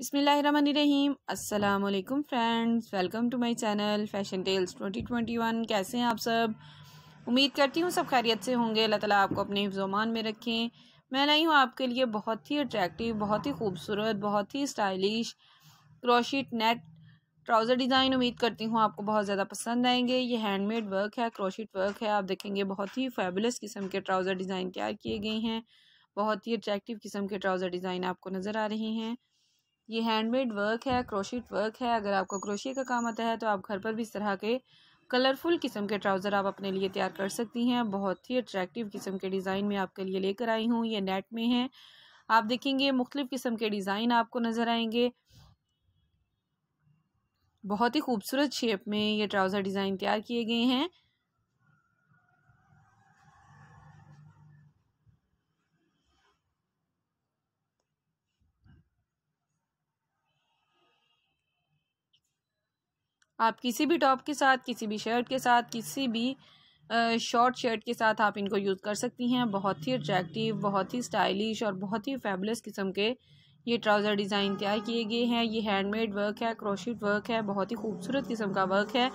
बिसमीम असलकम friends welcome to my channel fashion tales 2021 कैसे हैं आप सब उम्मीद करती हूँ सब खैरियत से होंगे अल्लाह ताला आपको अपने हिफ्जोमान में रखें मैं लाई हूँ आपके लिए बहुत ही अट्रैक्टिव बहुत ही खूबसूरत बहुत ही stylish crochet net trouser design उम्मीद करती हूँ आपको बहुत ज़्यादा पसंद आएंगे ये हैंडमेड वर्क है क्रोशीट वर्क है आप देखेंगे बहुत ही फैबुलस किस्म के ट्राउज़र डिज़ाइन तैयार किए गए हैं बहुत ही अट्रैक्टिव किस्म के ट्राउज़र डिज़ाइन आपको नज़र आ रहे हैं ये हैंडमेड वर्क है क्रोशिट वर्क है अगर आपको क्रोशिए का काम आता है तो आप घर पर भी इस तरह के कलरफुल किस्म के ट्राउज़र आप अपने लिए तैयार कर सकती हैं बहुत ही अट्रैक्टिव किस्म के डिज़ाइन में आपके लिए लेकर आई हूँ ये नेट में है आप देखेंगे मुख्तलिफ़ किस्म के डिज़ाइन आपको नज़र आएंगे बहुत ही खूबसूरत शेप में ये ट्राउज़र डिज़ाइन तैयार किए गए हैं आप किसी भी टॉप के साथ किसी भी शर्ट के साथ किसी भी शॉर्ट शर्ट के साथ आप इनको यूज़ कर सकती हैं बहुत ही अट्रैक्टिव बहुत ही स्टाइलिश और बहुत ही फेबलेस किस्म के ये ट्राउज़र डिज़ाइन तैयार किए गए हैं ये हैंडमेड वर्क है क्रोशिट वर्क है बहुत ही खूबसूरत किस्म का वर्क है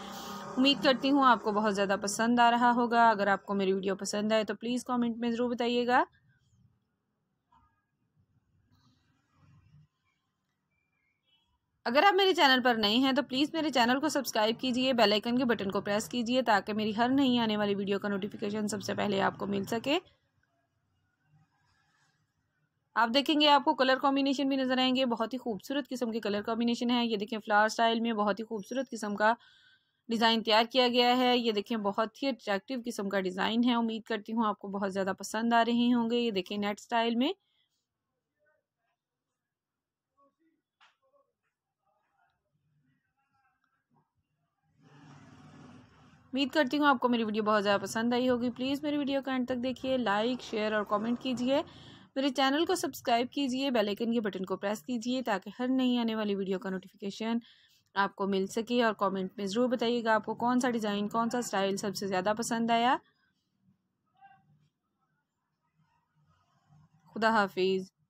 उम्मीद करती हूँ आपको बहुत ज़्यादा पसंद आ रहा होगा अगर आपको मेरी वीडियो पसंद आए तो प्लीज़ कमेंट में ज़रूर बताइएगा अगर आप मेरे चैनल पर नए हैं तो प्लीज़ मेरे चैनल को सब्सक्राइब कीजिए बेल आइकन के बटन को प्रेस कीजिए ताकि मेरी हर नई आने वाली वीडियो का नोटिफिकेशन सबसे पहले आपको मिल सके आप देखेंगे आपको कलर कॉम्बिनेशन भी नज़र आएंगे बहुत ही खूबसूरत किस्म के कलर कॉम्बिनेशन है ये देखें फ्लावर स्टाइल में बहुत ही खूबसूरत किस्म का डिज़ाइन तैयार किया गया है ये देखें बहुत ही अट्रैक्टिव किस्म का डिज़ाइन है उम्मीद करती हूँ आपको बहुत ज़्यादा पसंद आ रहे होंगे ये देखें नेट स्टाइल में उम्मीद करती हूँ आपको मेरी वीडियो बहुत ज़्यादा पसंद आई होगी प्लीज़ मेरी वीडियो का एंड तक देखिए लाइक शेयर और कमेंट कीजिए मेरे चैनल को सब्सक्राइब कीजिए बेल आइकन के बटन को प्रेस कीजिए ताकि हर नई आने वाली वीडियो का नोटिफिकेशन आपको मिल सके और कमेंट में ज़रूर बताइएगा आपको कौन सा डिज़ाइन कौन सा स्टाइल सबसे ज़्यादा पसंद आया खुदा हाफिज़